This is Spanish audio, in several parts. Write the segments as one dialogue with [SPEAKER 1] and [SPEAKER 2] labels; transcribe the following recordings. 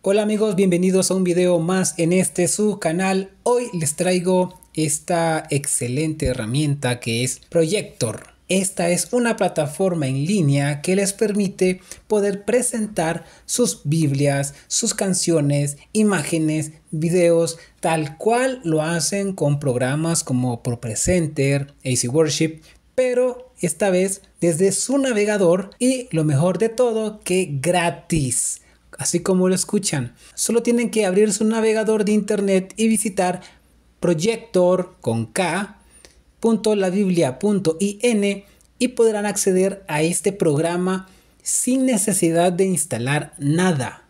[SPEAKER 1] Hola amigos, bienvenidos a un video más en este su canal. Hoy les traigo esta excelente herramienta que es proyector Esta es una plataforma en línea que les permite poder presentar sus Biblias, sus canciones, imágenes, videos, tal cual lo hacen con programas como ProPresenter, AC Worship, pero esta vez desde su navegador y lo mejor de todo que gratis así como lo escuchan. Solo tienen que abrir su navegador de internet y visitar proyector con K, punto la Biblia, punto y podrán acceder a este programa sin necesidad de instalar nada.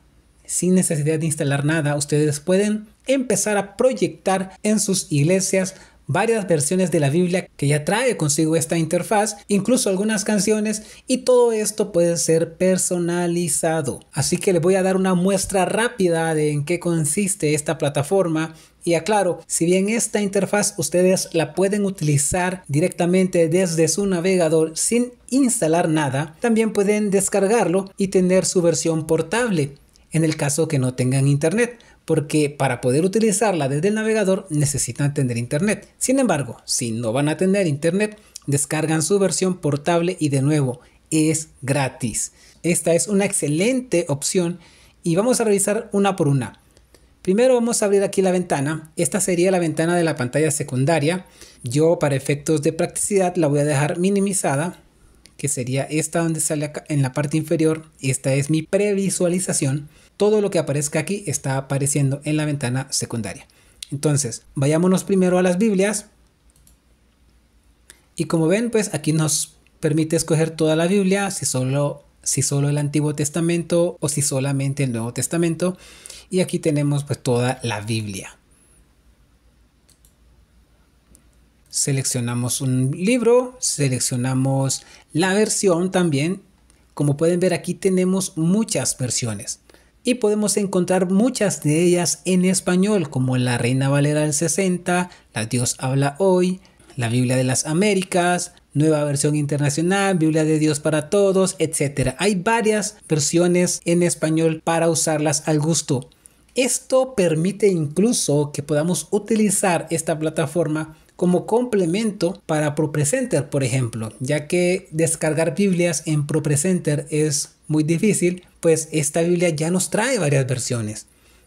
[SPEAKER 1] Sin necesidad de instalar nada, ustedes pueden empezar a proyectar en sus iglesias varias versiones de la Biblia que ya trae consigo esta interfaz, incluso algunas canciones y todo esto puede ser personalizado. Así que les voy a dar una muestra rápida de en qué consiste esta plataforma y aclaro, si bien esta interfaz ustedes la pueden utilizar directamente desde su navegador sin instalar nada, también pueden descargarlo y tener su versión portable en el caso que no tengan internet porque para poder utilizarla desde el navegador necesitan tener internet. Sin embargo, si no van a tener internet, descargan su versión portable y de nuevo es gratis. Esta es una excelente opción y vamos a revisar una por una. Primero vamos a abrir aquí la ventana. Esta sería la ventana de la pantalla secundaria. Yo para efectos de practicidad la voy a dejar minimizada que sería esta donde sale acá en la parte inferior. Esta es mi previsualización. Todo lo que aparezca aquí está apareciendo en la ventana secundaria. Entonces, vayámonos primero a las Biblias. Y como ven, pues aquí nos permite escoger toda la Biblia, si solo, si solo el Antiguo Testamento o si solamente el Nuevo Testamento. Y aquí tenemos pues toda la Biblia. seleccionamos un libro, seleccionamos la versión también. Como pueden ver aquí tenemos muchas versiones y podemos encontrar muchas de ellas en español como La Reina Valera del 60, La Dios habla hoy, La Biblia de las Américas, Nueva Versión Internacional, Biblia de Dios para Todos, etc. Hay varias versiones en español para usarlas al gusto. Esto permite incluso que podamos utilizar esta plataforma como complemento para ProPresenter, por ejemplo, ya que descargar Biblias en ProPresenter es muy difícil, pues esta Biblia ya nos trae varias versiones.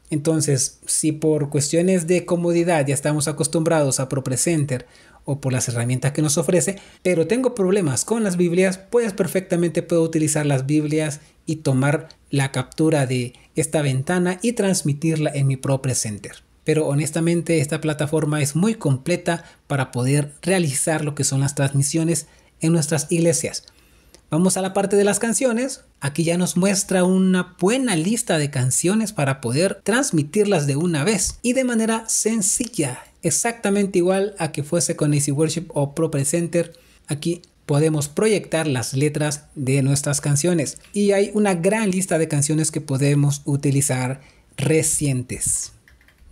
[SPEAKER 1] Entonces, si por cuestiones de comodidad ya estamos acostumbrados a ProPresenter o por las herramientas que nos ofrece, pero tengo problemas con las Biblias, pues perfectamente puedo utilizar las Biblias y tomar la captura de esta ventana y transmitirla en mi ProPresenter pero honestamente esta plataforma es muy completa para poder realizar lo que son las transmisiones en nuestras iglesias. Vamos a la parte de las canciones. Aquí ya nos muestra una buena lista de canciones para poder transmitirlas de una vez y de manera sencilla, exactamente igual a que fuese con Easy Worship o Pro Presenter. Aquí podemos proyectar las letras de nuestras canciones y hay una gran lista de canciones que podemos utilizar recientes.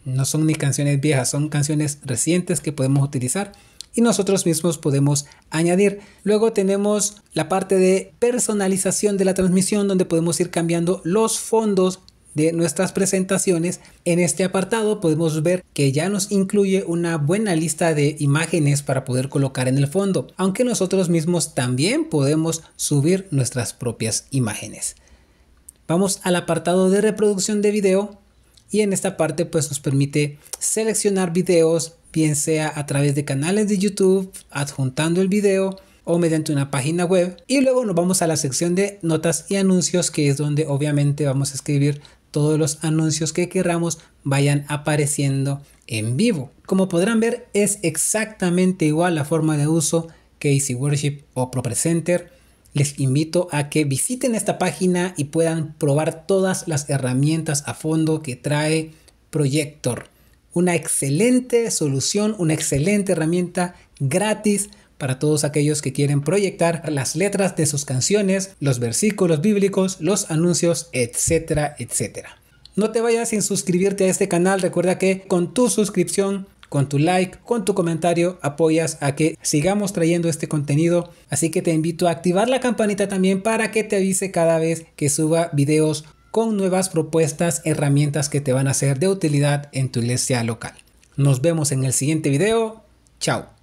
[SPEAKER 1] No son ni canciones viejas, son canciones recientes que podemos utilizar y nosotros mismos podemos añadir. Luego tenemos la parte de personalización de la transmisión donde podemos ir cambiando los fondos de nuestras presentaciones. En este apartado podemos ver que ya nos incluye una buena lista de imágenes para poder colocar en el fondo, aunque nosotros mismos también podemos subir nuestras propias imágenes. Vamos al apartado de reproducción de video y en esta parte pues nos permite seleccionar videos bien sea a través de canales de YouTube adjuntando el video o mediante una página web y luego nos vamos a la sección de notas y anuncios que es donde obviamente vamos a escribir todos los anuncios que querramos vayan apareciendo en vivo. Como podrán ver es exactamente igual la forma de uso que Easy Worship o ProPresenter les invito a que visiten esta página y puedan probar todas las herramientas a fondo que trae Proyector. Una excelente solución, una excelente herramienta gratis para todos aquellos que quieren proyectar las letras de sus canciones, los versículos bíblicos, los anuncios, etcétera, etcétera. No te vayas sin suscribirte a este canal, recuerda que con tu suscripción con tu like, con tu comentario, apoyas a que sigamos trayendo este contenido. Así que te invito a activar la campanita también para que te avise cada vez que suba videos con nuevas propuestas, herramientas que te van a ser de utilidad en tu iglesia local. Nos vemos en el siguiente video. Chao.